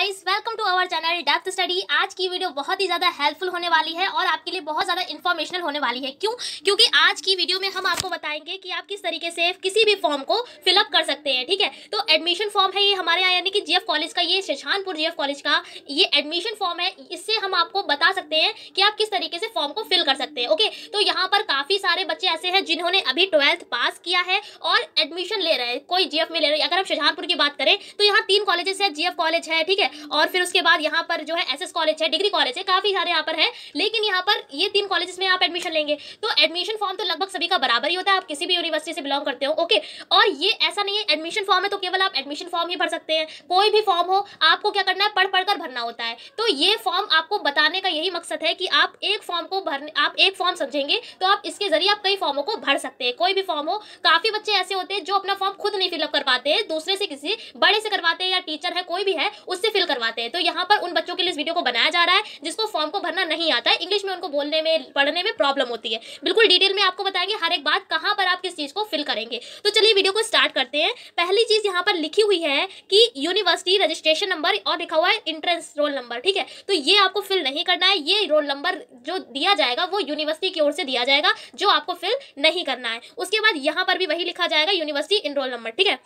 guys welcome to our channel depth study आज की video बहुत ही ज़्यादा हेल्पफुल होने वाली है और आपके लिए बहुत ज़्यादा इन्फॉर्मेशनल होने वाली है क्यों क्योंकि आज की वीडियो में हम आपको बताएंगे कि आप किस तरीके से किसी भी फॉर्म को फिलअप कर सकते हैं ठीक है तो एडमिशन फॉर्म है ये हमारे यहाँ यानी कि जी कॉलेज का ये शशानपुर जी कॉलेज का ये एडमिशन फॉर्म है इससे हम आपको बता सकते हैं कि आप किस तरीके से फॉर्म को फिल कर सकते हैं ओके तो यहाँ पर काफ़ी सारे बच्चे ऐसे हैं जिन्होंने अभी ट्वेल्थ पास किया है और एडमिशन ले रहे हैं कोई जीएफ में ले रहे हैं अगर हम शाहजहानपुर की बात करें तो यहाँ तीन कॉलेजेस है जीएफ कॉलेज है ठीक है और फिर उसके बाद यहाँ पर जो है एस कॉलेज है डिग्री कॉलेज है काफ़ी सारे यहाँ पर है लेकिन यहाँ पर ये तीन कॉलेज में आप एडमिशन लेंगे तो एडमिशन फॉर्म तो लगभग सभी का बराबर ही होता है आप किसी भी यूनिवर्सिटी से बिलोंग करते हो ओके और ये ऐसा नहीं है एडमिशन फॉर्म है तो केवल आप एडमिशन फॉर्म ही भर सकते हैं कोई भी फॉर्म हो आपको क्या करना है पढ़ पढ़कर भरना होता है तो ये फॉर्म आपको बताने का यही मकसद है कि आप एक फॉर्म को भरने आप एक फॉर्म समझेंगे तो आप इसके जरिए आप कई फॉर्मों को भर सकते हैं कोई भी फॉर्म हो काफ़ी बच्चे ऐसे होते हैं जो अपना फॉर्म खुद नहीं फिलअप कर पाते हैं दूसरे से किसी बड़े से करवाते हैं या टीचर है कोई भी है उससे फिल करवाते हैं तो यहाँ पर उन बच्चों के लिए इस वीडियो को बनाया जा रहा है जिसको फॉर्म को भरना नहीं आता है इंग्लिश में उनको बोलने में पढ़ने में प्रॉब्लम होती है बिल्कुल डिटेल में आपको बताएंगे हर एक बात कहाँ पर आप किस चीज़ को फिल करेंगे तो चलिए वीडियो को स्टार्ट करते हैं पहली चीज़ यहाँ पर लिखी हुई है कि यूनिवर्सिटी रजिस्ट्रेशन नंबर और लिखा हुआ है इंट्रेंस रोल नंबर ठीक है तो ये आपको फिल नहीं करना है ये रोल नंबर जो दिया जाएगा वो यूनिवर्सिटी की ओर से दिया जाएगा जो आपको फिल नहीं करना है उसके बाद यहाँ पर भी वही लिखा जाएगा यूनिवर्सिटी इनरोल नंबर ठीक है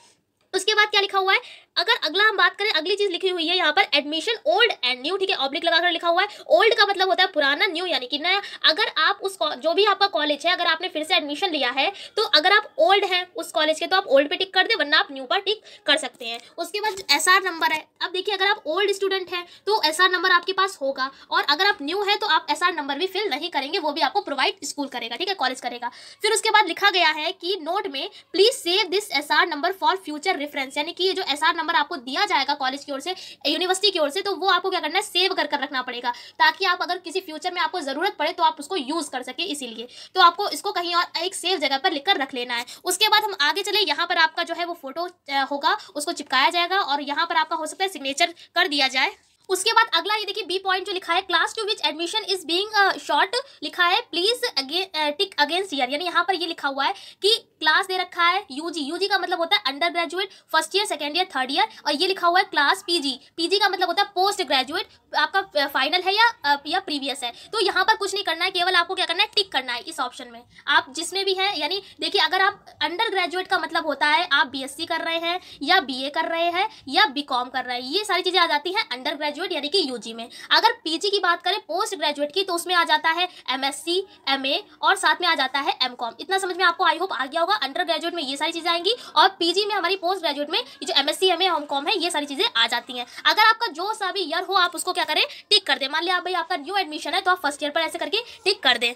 उसके बाद क्या लिखा हुआ है अगर अगला हम बात करें अगली चीज लिखी हुई है यहाँ पर एडमिशन ओल्ड एंड न्यू ठीक है ऑब्लिक लगाकर लिखा हुआ है ओल्ड का मतलब होता है पुराना न्यू यानी कि नया अगर आप उस जो भी आपका कॉलेज है अगर आपने फिर से एडमिशन लिया है तो अगर आप ओल्ड हैं उस कॉलेज के तो आप ओल्ड पे टिक कर दे वरना आप न्यू पर टिक कर सकते हैं उसके बाद एस नंबर है अब देखिए अगर आप ओल्ड स्टूडेंट हैं तो एस नंबर आपके पास होगा और अगर आप न्यू है तो आप एस नंबर भी फिल नहीं करेंगे वो भी आपको प्रोवाइड स्कूल करेगा ठीक है कॉलेज करेगा फिर उसके बाद लिखा गया है कि नोट में please save this as number for future reference यानी कि ये जो एस नंबर आपको दिया जाएगा कॉलेज की ओर से यूनिवर्सिटी की ओर से तो वो आपको क्या करना है सेव कर कर रखना पड़ेगा ताकि आप अगर किसी फ्यूचर में आपको ज़रूरत पड़े तो आप उसको यूज़ कर सके इसीलिए तो आपको इसको कहीं और एक सेव जगह पर कर रख लेना है उसके बाद हम आगे चले यहाँ पर आपका जो है वो फोटो होगा उसको चिपकाया जाएगा और यहाँ पर आपका हो सकता है सिग्नेचर कर दिया जाए उसके बाद अगला ये देखिए बी पॉइंट जो लिखा है class two which admission is being sought लिखा है प्लीज टिक अगेंस्ट ईयर यानी यहाँ पर ये लिखा हुआ है कि क्लास दे रखा है यूजी यूजी का मतलब होता है under graduate first year second year third year और ये लिखा हुआ है क्लास पीजी पीजी का मतलब होता है पोस्ट ग्रेजुएट आपका फाइनल uh, है या uh, या प्रीवियस है तो यहाँ पर कुछ नहीं करना है केवल आपको क्या करना है टिक करना है इस ऑप्शन में आप जिसमें भी है यानी देखिए अगर आप अंडर ग्रेजुएट का मतलब होता है आप बी कर रहे हैं या बी कर रहे हैं या बी कर रहे हैं ये सारी चीज़ें आ जाती है अंडर ग्रेजुएट ग्रेजुएट यानी कि यूजी में अगर पीजी की बात करें पोस्ट ग्रेजुएट की तो उसमें आ जाता है एमएससी एमए और साथ में आ जाता है एमकॉम इतना समझ में आपको आई होप आ गया होगा अंडर ग्रेजुएट में ये सारी चीज़ें आएंगी और पीजी में हमारी पोस्ट ग्रेजुएट में जो एमएससी एमए एमकॉम है ये सारी चीज़ें आ जाती है अगर आपका जो सा भी ईयर हो आप उसको क्या करें टिक कर दे मान लिया भाई आपका न्यू एडमिशन है तो आप फर्स्ट ईयर पर ऐसे करके टिक कर दें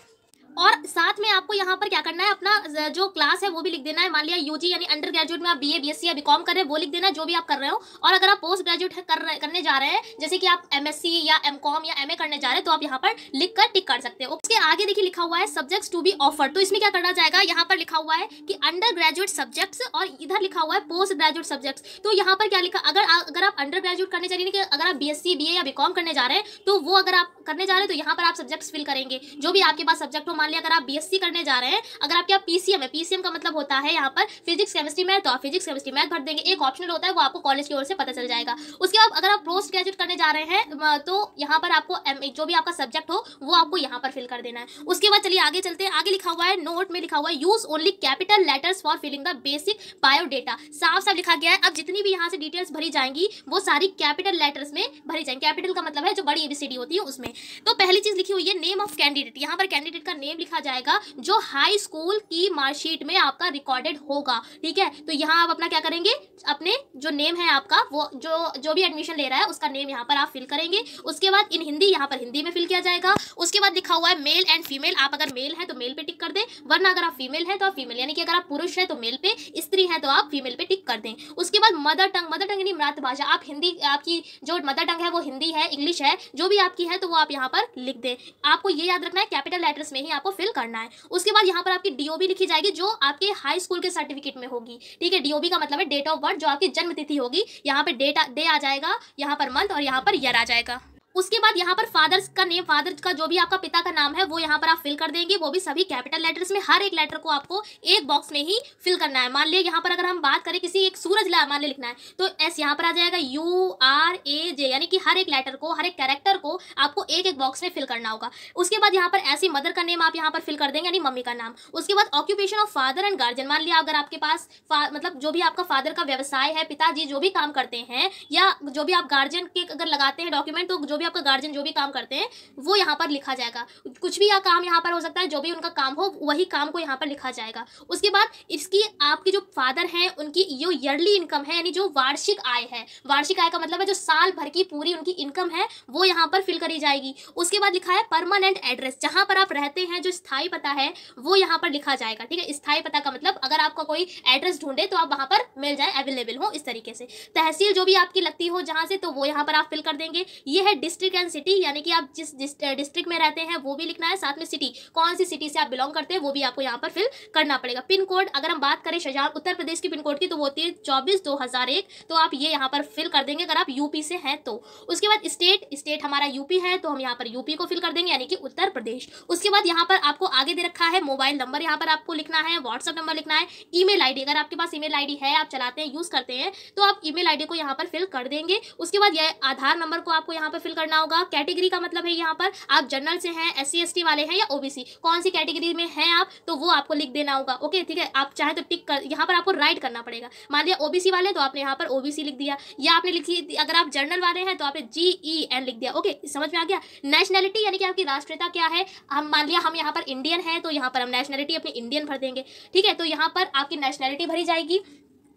और साथ में आपको यहाँ पर क्या करना है अपना जो क्लास है वो भी लिख देना है मान लिया यूजी यानी अंडर ग्रेजुएट में आप बीए बीएससी या बीकॉम कर रहे हैं वो लिख देना है जो भी आप कर रहे हो और अगर आप पोस्ट ग्रेजुएट कर करने जा रहे हैं जैसे कि आप एमएससी या एमकॉम या एमए करने जा रहे हैं तो आप यहाँ पर लिख कर टिक कर सकते हो उसके आगे देखिए लिखा हुआ है सब्जेक्ट टू बी ऑफर तो इसमें क्या करना जाएगा यहाँ पर लिखा हुआ है कि अंडर ग्रेजुएट सब्जेक्ट्स और इधर लिखा हुआ है पोस्ट ग्रेजुएट सब्जेक्ट्स तो यहाँ पर क्या लिखा अगर अगर आप अंडर ग्रेजुएट करने जा रही कि अगर आप बीएससी बीए या बीकॉम करने जा रहे हैं तो वो अगर आप करने जा रहे हैं तो यहाँ पर आप सब्जेक्ट्स फिल करेंगे जो भी आपके पास सब्जेक्ट हो मान लिया अगर आप बीएससी करने जा रहे हैं अगर आपके यहाँ पीसीएम है पीसीएम का मतलब होता है यहाँ पर फिजिक्स केमिस्ट्री मैथ तो आप फिजिक्स केमिस्ट्री मैथ भर देंगे एक ऑप्शनल होता है वो आपको कॉलेज की ओर से पता चल जाएगा उसके बाद अगर आप पोस्ट ग्रेजुएट करने जा रहे हैं तो यहाँ पर आपको जो भी आपका सब्जेक्ट हो वो आपको यहाँ पर फिल कर देना है उसके बाद चलिए आगे चलते हैं आगे लिखा हुआ है नोट में लिखा हुआ है use only capital letters for filling the basic biodata साफ साफ लिखा गया है अब जितनी भी यहाँ से डिटेल्स भरी जाएंगी वो सारी कैपिटल लेटर्स में भरी जाएंगे कैपिटल का मतलब है जो बड़ी एबीसीडी होती है उसमें तो पहली चीज लिखी हुई है नेम ऑफ कैंडिडेट यहाँ पर कैंडिडेट का नेम नेम लिखा जाएगा जो हाई स्कूल की मार्कशीट में आपका रिकॉर्डेड होगा ठीक है तो यहाँ आप अपना क्या करेंगे अपने जो नेम है आपका वो जो जो भी एडमिशन ले रहा है उसका नेम यहाँ पर आप फिल करेंगे उसके बाद इन हिंदी यहाँ पर हिंदी में फिल किया जाएगा उसके बाद लिखा हुआ है मेल एंड फीमेल आप अगर मेल है तो मेल पे टिक कर दें वरना अगर आप फीमेल है तो आप फीमेल यानी कि अगर आप पुरुष है तो मेल पे स्त्री है तो आप फीमेल पे टिक कर दें उसके बाद मदर टंग मदर टंग यानी मातृभाषा आप हिंदी आपकी जो मदर टंग है वो हिंदी है इंग्लिश है जो भी आपकी है तो वो आप यहाँ पर लिख दें आपको ये याद रखना है कैपिटल लेटर्स में ही आपको फिल करना है उसके बाद यहाँ पर आपकी डीओबी लिखी जाएगी जो आपके हाई स्कूल के सर्टिफिकेट में होगी ठीक है डीओबी का मतलब है डेट ऑफ बर्थ जो आपकी जन्मतिथि होगी यहाँ पर डेट डे आ जाएगा यहाँ पर मंथ और यहाँ पर ईयर आ जाएगा उसके बाद यहाँ पर फादर्स का नेम फादर का जो भी आपका पिता का नाम है वो यहाँ पर आप फिल कर देंगे वो भी सभी कैपिटल लेटर्स में हर एक लेटर को आपको एक बॉक्स में ही फिल करना है मान लिया यहाँ पर अगर हम बात करें किसी एक सूरज मान लिया लिखना है तो एस यहाँ पर आ जाएगा यू आर ए जे यानी कि हर एक लेटर को हर एक कैरेक्टर को आपको एक एक बॉक्स में फिल करना होगा उसके बाद यहाँ पर ऐसी मदर का नेम आप यहाँ पर फिल कर देंगे यानी मम्मी का नाम उसके बाद occupation of father and guardian मान लिया अगर आपके पास मतलब जो भी आपका फादर का व्यवसाय है पिताजी जो भी काम करते हैं या जो भी आप गार्जियन के अगर लगाते हैं डॉक्यूमेंट तो जो भी आपका गार्जियन जो भी काम करते हैं वो यहाँ पर लिखा जाएगा कुछ भी या काम यहाँ पर हो सकता है जो भी उनका काम हो वही काम को यहाँ पर लिखा जाएगा उसके बाद इसकी आपके जो फादर हैं उनकी जो ईयरली इनकम है यानी जो वार्षिक आय है वार्षिक आय का मतलब है जो साल भर की पूरी उनकी इनकम है वो यहाँ पर फिल करी जाएगी उसके बाद लिखा है परमानेंट एड्रेस जहाँ पर आप रहते हैं जो स्थायी पता है वो यहाँ पर लिखा जाएगा ठीक है स्थायी पता का मतलब अगर आपका कोई एड्रेस ढूंढे तो आप वहाँ पर मिल जाए अवेलेबल हो इस तरीके से तहसील जो भी आपकी लगती हो जहाँ से तो वो यहाँ पर आप फिल कर देंगे ये है डिस्ट्रिक्ट एंड सिटी यानी कि आप जिस डिस्ट्रिक्ट में रहते हैं वो भी लिखना है साथ में सिटी कौन सी सिटी से आप बिलोंग करते हैं वो भी आपको यहाँ पर फिल करना पड़ेगा पिन कोड अगर हम बात करें शाहजहां उत्तर प्रदेश की पिन कोड की तो वो होती है चौबीस दो हज़ार एक तो आप ये यहाँ पर फिल कर देंगे अगर आप यूपी से हैं तो उसके बाद स्टेट स्टेट हमारा यूपी है तो हम यहाँ पर यूपी को फिल कर देंगे यानी कि उत्तर प्रदेश उसके बाद यहाँ पर आपको आगे दे रखा है मोबाइल नंबर यहाँ पर आपको लिखना है व्हाट्सअप नंबर लिखना है आई डी अगर आपके पास आई डी है आप चलाते हैं यूज़ करते हैं तो आप आई डी को यहाँ पर फिल कर देंगे उसके बाद यह आधार नंबर को आपको यहाँ पर फिल करना होगा कैटेगरी का मतलब है यहाँ पर आप जनरल से हैं एस सी वाले हैं या ओबीसी कौन सी कैटेगरी में हैं आप तो वो आपको लिख देना होगा ओके ठीक है आप चाहे तो टिक कर यहाँ पर आपको राइट करना पड़ेगा मान लिया ओबीसी वाले तो आपने यहाँ पर ओबीसी लिख दिया या आपने लिखी अगर आप जनरल वाले हैं तो आपने जी ई एन लिख दिया ओके समझ में आ गया नेशनैलिटी यानी कि आपकी राष्ट्रीयता क्या है हम मान लिया हम यहाँ पर इंडियन है तो यहाँ पर हम नेशनैलिटी अपनी इंडियन भर देंगे ठीक है तो यहाँ पर आपकी नेशनैलिटी भरी जाएगी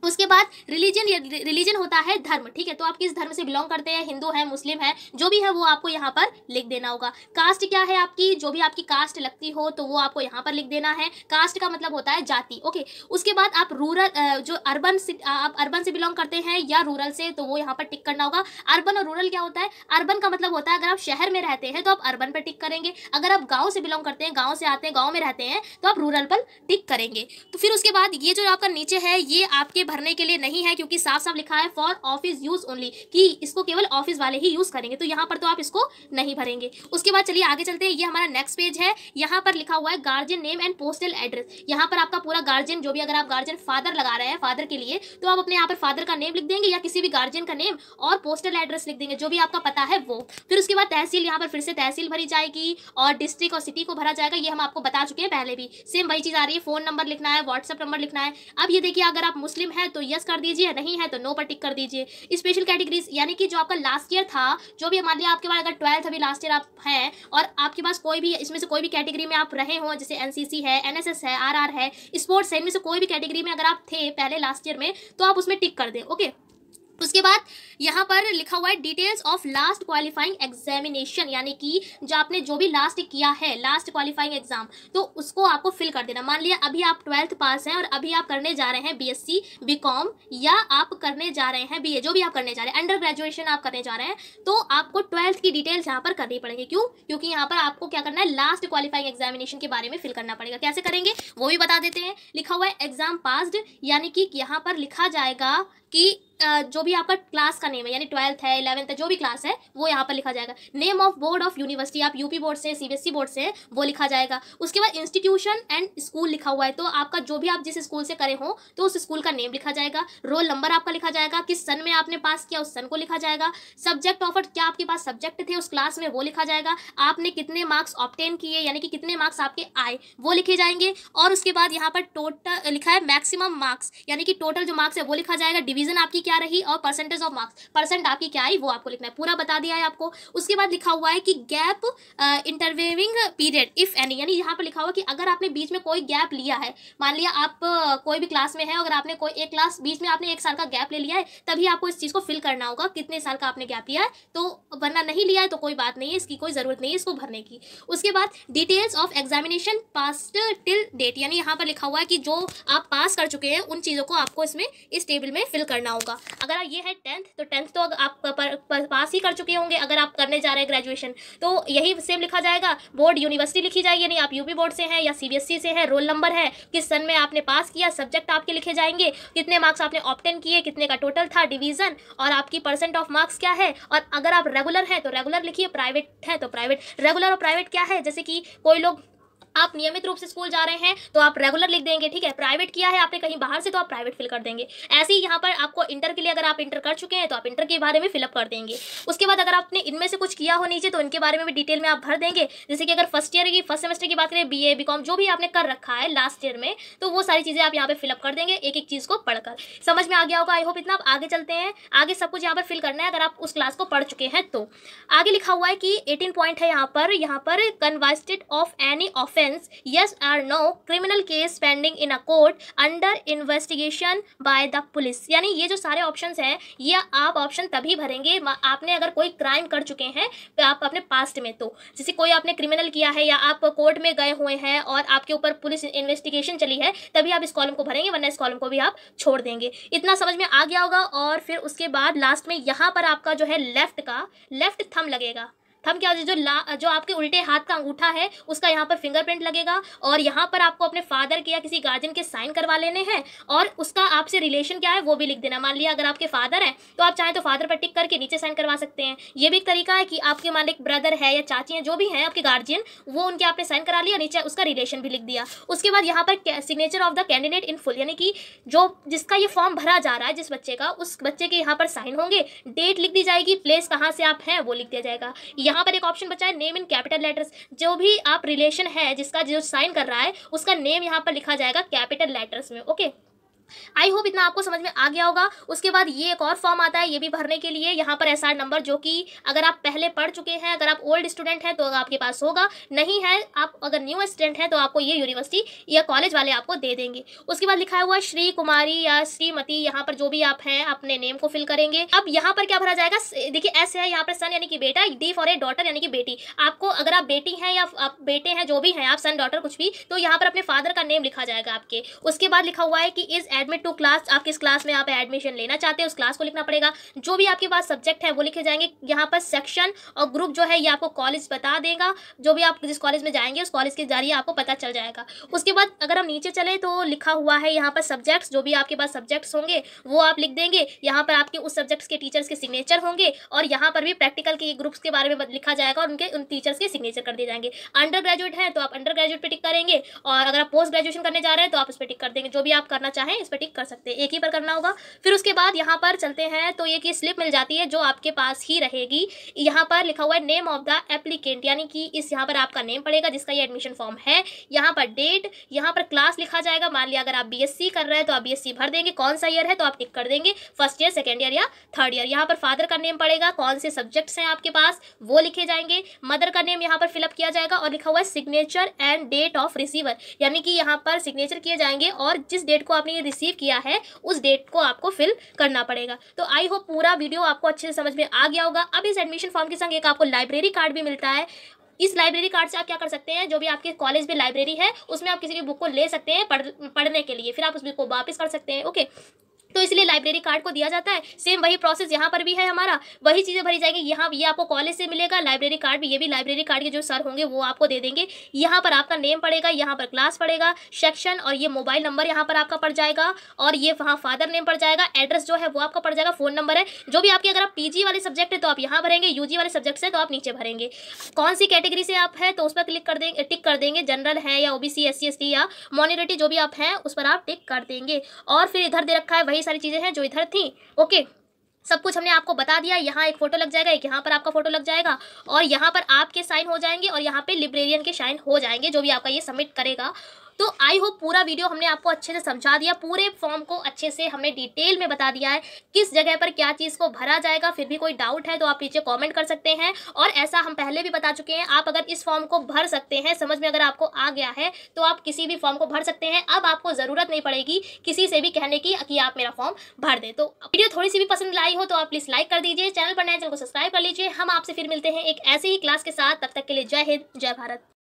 उसके बाद रिलीजन रिलीजन होता है धर्म ठीक है तो आप किस धर्म से बिलोंग करते हैं हिंदू है मुस्लिम है जो भी है वो आपको यहाँ पर लिख देना होगा कास्ट क्या है आपकी जो भी आपकी कास्ट लगती हो तो वो आपको यहाँ पर लिख देना है कास्ट का मतलब होता है जाति ओके उसके बाद आप रूरल जो अर्बन आप अर्बन से बिलोंग करते हैं या रूरल से तो वो यहाँ पर टिक करना होगा अर्बन और रूरल क्या होता है अर्बन का मतलब होता है अगर आप शहर में रहते हैं तो आप अर्बन पर टिक करेंगे अगर आप गाँव से बिलोंग करते हैं गाँव से आते हैं गाँव में रहते हैं तो आप रूरल पर टिक करेंगे तो फिर उसके बाद ये जो आपका नीचे है ये आपके भरने के लिए नहीं है क्योंकि साफ साफ लिखा है फॉर ऑफिस यूज ओनली कि इसको केवल ऑफिस वाले ही यूज करेंगे तो यहाँ पर तो आप इसको नहीं भरेंगे उसके बाद चलिए आगे चलते हैं ये हमारा नेक्स्ट पेज है यहाँ पर लिखा हुआ है guardian name and postal address यहाँ पर आपका पूरा गार्जियन जो भी अगर आप गार्जियन फादर लगा रहे हैं फादर के लिए तो आप अपने यहाँ पर फादर का नेम लिख देंगे या किसी भी गार्जियन का नेम और पोस्टल एड्रेस लिख देंगे जो भी आपका पता है वो फिर उसके बाद तहसील यहाँ पर फिर से तहसील भरी जाएगी और डिस्ट्रिक्ट और सिटी को भरा जाएगा ये हम आपको बता चुके हैं पहले भी सेम वही चीज़ आ रही है फोन नंबर लिखना है व्हाट्सअप नंबर लिखना है अब ये देखिए अगर आप मुस्लिम हैं है तो यस कर दीजिए नहीं है तो नो पर टिक कर दीजिए स्पेशल कैटेगरीज यानी कि जो आपका लास्ट ईयर था जो भी मान लिया आपके पास अगर ट्वेल्थ अभी लास्ट ईयर आप हैं और आपके पास कोई भी इसमें से कोई भी कैटेगरी में आप रहे हों जैसे एन है एन है आर है स्पोर्ट्स है इनमें से कोई भी कैटेगरी में अगर आप थे पहले लास्ट ईयर में तो आप उसमें टिक कर दें ओके उसके बाद यहाँ पर लिखा हुआ है details of last qualifying examination यानी कि जो आपने जो भी लास्ट किया है लास्ट क्वालिफाइंग एग्जाम तो उसको आपको फिल कर देना मान लिया अभी आप ट्वेल्थ पास हैं और अभी आप करने जा रहे हैं बीएससी बीकॉम या आप करने जा रहे हैं बीए जो भी आप करने जा रहे हैं अंडर ग्रेजुएशन आप करने जा रहे हैं तो आपको ट्वेल्थ की डिटेल्स यहाँ पर करनी पड़ेगी क्यों क्योंकि यहाँ पर आपको क्या करना है लास्ट क्वालिफाइंग एग्जामिनेशन के बारे में फिल करना पड़ेगा कैसे करेंगे वो भी बता देते हैं लिखा हुआ है एग्जाम पास यानी कि यहाँ पर लिखा जाएगा कि जो भी आपका क्लास का नेम है यानी ट्वेल्थ है इलेवंथ है जो भी क्लास है वो यहाँ पर लिखा जाएगा name of board of university आप यूपी बोर्ड से सीबीएसई बोर्ड e से वो लिखा जाएगा उसके बाद इंस्टीट्यूशन एंड स्कूल लिखा हुआ है तो आपका जो भी आप जिस स्कूल से करे हो तो उस स्कूल का नेम लिखा जाएगा रोल नंबर आपका लिखा जाएगा किस सन में आपने पास किया उस सन को लिखा जाएगा सब्जेक्ट ऑफर क्या आपके पास सब्जेक्ट थे उस क्लास में वो लिखा जाएगा आपने कितने मार्क्स ऑप्टेन किए यानी कि कितने मार्क्स आपके आए वो लिखे जाएंगे और उसके बाद यहाँ पर टोटल लिखा है मैक्सिमम मार्क्स यानी कि टोटल जो मार्क्स है वो लिखा जाएगा डिवीजन आपकी क्या रही और परसेंटेज ऑफ मार्क्स परसेंट आपकी क्या आई वो आपको लिखना है पूरा बता दिया है आपको उसके बाद लिखा हुआ है कि gap intervening period if any यानी यहाँ पर लिखा हुआ कि अगर आपने बीच में कोई गैप लिया है मान लिया आप uh, कोई भी क्लास में है अगर आपने कोई एक क्लास बीच में आपने एक साल का गैप ले लिया है तभी आपको इस चीज़ को फिल करना होगा कितने साल का आपने गैप लिया है तो वरना नहीं लिया है तो कोई बात नहीं है इसकी कोई ज़रूरत नहीं है इसको भरने की उसके बाद details of examination pass till date यानी यहाँ पर लिखा हुआ है कि जो आप पास कर चुके हैं उन चीज़ों को आपको इसमें इस टेबल में फिल करना होगा अगर ये है टेंथ तो टेंथ तो आप पास ही कर चुके होंगे अगर आप करने जा रहे हैं ग्रेजुएशन तो यही सेम लिखा जाएगा बोर्ड यूनिवर्सिटी लिखी जाएगी यानी आप यूपी बोर्ड से हैं या सीबीएसई से हैं रोल नंबर है किस सन में आपने पास किया सब्जेक्ट आपके लिखे जाएंगे कितने मार्क्स आपने ऑप्टेन किए कितने का टोटल था डिवीजन और आपकी परसेंट ऑफ मार्क्स क्या है और अगर आप रेगुलर हैं तो रेगुलर लिखिए प्राइवेट है तो प्राइवेट रेगुलर और प्राइवेट क्या है जैसे कि कोई लोग आप नियमित रूप से स्कूल जा रहे हैं तो आप रेगुलर लिख देंगे ठीक है प्राइवेट किया है आपने कहीं बाहर से तो आप प्राइवेट फिल कर देंगे ऐसे ही यहाँ पर आपको इंटर के लिए अगर आप इंटर कर चुके हैं तो आप इंटर के बारे में फिलअप कर देंगे उसके बाद अगर आपने इनमें से कुछ किया हो नीचे तो इनके बारे में भी डिटेल में आप भर देंगे जैसे कि अगर फर्स्ट ईयर की फर्स्ट सेमेस्टर की बात करें बी ए जो भी आपने कर रखा है लास्ट ईयर में तो वो सारी चीज़ें आप यहाँ पर फिलअप कर देंगे एक एक चीज़ को पढ़कर समझ में आ गया होगा आई होप इतना आप आगे चलते हैं आगे सब कुछ यहाँ पर फिल करना है अगर आप उस क्लास को पढ़ चुके हैं तो आगे लिखा हुआ है कि एटीन पॉइंट है यहाँ पर यहाँ पर convicted of any offence offense yes or no criminal case pending in a court under investigation by the police यानी ये जो सारे ऑप्शंस हैं ये आप ऑप्शन तभी भरेंगे आपने अगर कोई क्राइम कर चुके हैं आप अपने पास्ट में तो जैसे कोई आपने क्रिमिनल किया है या आप कोर्ट में गए हुए हैं और आपके ऊपर पुलिस इन्वेस्टिगेशन चली है तभी आप इस कॉलम को भरेंगे वरना इस कॉलम को भी आप छोड़ देंगे इतना समझ में आ गया होगा और फिर उसके बाद लास्ट में यहाँ पर आपका जो है लेफ्ट का लेफ्ट थम लगेगा थम क्या होता है जो ला जो आपके उल्टे हाथ का अंगूठा है उसका यहाँ पर फिंगरप्रिंट लगेगा और यहाँ पर आपको अपने फादर के या किसी गार्जियन के साइन करवा लेने हैं और उसका आपसे रिलेशन क्या है वो भी लिख देना मान लिया अगर आपके फादर हैं तो आप चाहें तो फादर पर टिक करके नीचे साइन करवा सकते हैं ये भी एक तरीका है कि आपके मान लिया ब्रदर है या चाची हैं जो भी हैं आपके गार्जियन वो उनके आपने साइन करा लिया नीचे उसका रिलेशन भी लिख दिया उसके बाद यहाँ पर signature of the candidate in full यानी कि जो जिसका ये फॉर्म भरा जा रहा है जिस बच्चे का उस बच्चे के यहाँ पर साइन होंगे डेट लिख दी जाएगी प्लेस कहाँ से आप हैं वो लिख दिया जाएगा यहाँ पर एक ऑप्शन बचा है नेम इन कैपिटल लेटर्स जो भी आप रिलेशन है जिसका जो साइन कर रहा है उसका नेम यहाँ पर लिखा जाएगा कैपिटल लेटर्स में ओके आई होप इतना आपको समझ में आ गया होगा उसके बाद ये एक और फॉर्म आता है ये भी भरने के लिए यहाँ पर एस नंबर जो कि अगर आप पहले पढ़ चुके हैं अगर आप ओल्ड स्टूडेंट हैं तो आपके पास होगा नहीं है आप अगर न्यू स्टूडेंट हैं तो आपको ये यूनिवर्सिटी या कॉलेज वाले आपको दे देंगे उसके बाद लिखा हुआ श्री कुमारी या श्रीमती यहाँ पर जो भी आप हैं अपने नेम को फिल करेंगे अब यहाँ पर क्या भरा जाएगा देखिए ऐसे है यहाँ पर सन यानी कि बेटा डी फॉर ए डॉटर यानी कि बेटी आपको अगर आप बेटी हैं या आप बेटे हैं जो भी हैं आप सन डॉटर कुछ भी तो यहाँ पर अपने फादर का नेम लिखा जाएगा आपके उसके बाद लिखा हुआ है कि इज एडमिट टू क्लास आप किस क्लास में आप एडमिशन लेना चाहते हैं उस क्लास को लिखना पड़ेगा जो भी आपके पास सब्जेक्ट है वो लिखे जाएंगे यहाँ पर सेक्शन और ग्रुप जो है ये आपको कॉलेज बता देगा जो भी आप जिस कॉलेज में जाएंगे उस कॉलेज के जरिए आपको पता चल जाएगा उसके बाद अगर हम नीचे चले तो लिखा हुआ है यहाँ पर सब्जेक्ट्स जो भी आपके पास सब्जेक्ट्स होंगे वो आप लिख देंगे यहाँ पर आपके उस सब्जेक्ट्स के टीचर्स के सिग्नेचर होंगे और यहाँ पर भी प्रैक्टिकल के ग्रुप्स के बारे में लिखा जाएगा और उनके उन टीचर्स के सिग्नेचर कर दिए जाएंगे अंडर ग्रेजुएट है तो आप अंडर ग्रेजुएट पर टिक करेंगे और अगर आप पोस्ट ग्रेजुएशन करने जा रहे हैं तो आप उस पर टिक कर देंगे जो भी आप करना चाहें इस पे टिक कर सकते हैं एक ही पर करना होगा फिर उसके बाद यहाँ पर चलते हैं तो ये की स्लिप मिल जाती है जो आपके पास ही रहेगी यहाँ पर लिखा हुआ है नेम ऑफ द एप्लीकेंट यानी कि इस यहाँ पर आपका नेम पड़ेगा जिसका ये एडमिशन फॉर्म है यहाँ पर डेट यहाँ पर क्लास लिखा जाएगा मान लिया अगर आप बी कर रहे हैं तो आप बी भर देंगे कौन सा ईयर है तो आप टिक कर देंगे फर्स्ट ईयर सेकेंड ईयर या थर्ड ईयर यहाँ पर फादर का नेम पड़ेगा कौन से सब्जेक्ट्स हैं आपके पास वो लिखे जाएंगे मदर का नेम यहाँ पर फिलअप किया जाएगा और लिखा हुआ है signature and date of receiver यानी कि यहाँ पर सिग्नेचर किए जाएंगे और जिस डेट को आपने ये रिसीव किया है उस डेट को आपको फिल करना पड़ेगा तो आई होप पूरा वीडियो आपको अच्छे से समझ में आ गया होगा अब इस एडमिशन फॉर्म के संग एक आपको लाइब्रेरी कार्ड भी मिलता है इस लाइब्रेरी कार्ड से आप क्या कर सकते हैं जो भी आपके कॉलेज में लाइब्रेरी है उसमें आप किसी भी बुक को ले सकते हैं पढ़ पढ़ने के लिए फिर आप उस बुक को वापस कर सकते हैं ओके तो इसलिए लाइब्रेरी कार्ड को दिया जाता है सेम वही प्रोसेस यहाँ पर भी है हमारा वही चीज़ें भरी जाएंगी यहाँ ये आपको कॉलेज से मिलेगा लाइब्रेरी कार्ड भी ये भी लाइब्रेरी कार्ड के जो सर होंगे वो आपको दे देंगे यहाँ पर आपका नेम पड़ेगा यहाँ पर क्लास पड़ेगा सेक्शन और ये मोबाइल नंबर यहाँ पर आपका पड़ जाएगा और ये वहाँ फादर नेम पड़ जाएगा एड्रेस जो है वो आपका पड़ जाएगा फ़ोन नंबर है जो भी आपके अगर आप पी वाले सब्जेक्ट है तो आप यहाँ भरेंगे यू वाले सब्जेक्ट से तो आप नीचे भरेंगे कौन सी कैटेगरी से आप है तो उस पर क्लिक कर देंगे टिक कर देंगे जनरल है या ओ बी या मॉनिटरिटी जो भी आप हैं उस पर आप टिक कर देंगे और फिर इधर दे रखा है वही कई सारी चीज़ें हैं जो इधर थी ओके सब कुछ हमने आपको बता दिया यहाँ एक फोटो लग जाएगा एक यहाँ पर आपका फोटो लग जाएगा और यहाँ पर आपके साइन हो जाएंगे और यहाँ पे लिब्रेरियन के साइन हो जाएंगे जो भी आपका ये सबमिट करेगा तो आई होप पूरा वीडियो हमने आपको अच्छे से समझा दिया पूरे फॉर्म को अच्छे से हमने डिटेल में बता दिया है किस जगह पर क्या चीज़ को भरा जाएगा फिर भी कोई डाउट है तो आप नीचे कॉमेंट कर सकते हैं और ऐसा हम पहले भी बता चुके हैं आप अगर इस फॉर्म को भर सकते हैं समझ में अगर आपको आ गया है तो आप किसी भी फॉर्म को भर सकते हैं अब आपको ज़रूरत नहीं पड़ेगी किसी से भी कहने की कि आप मेरा फॉर्म भर दें तो वीडियो थोड़ी सी भी पसंद आई हो तो आप प्लीज़ लाइक कर दीजिए चैनल पर नए चैनल को सब्सक्राइब कर लीजिए हम आपसे फिर मिलते हैं एक ऐसे ही क्लास के साथ तब तक के लिए जय हिंद जय भारत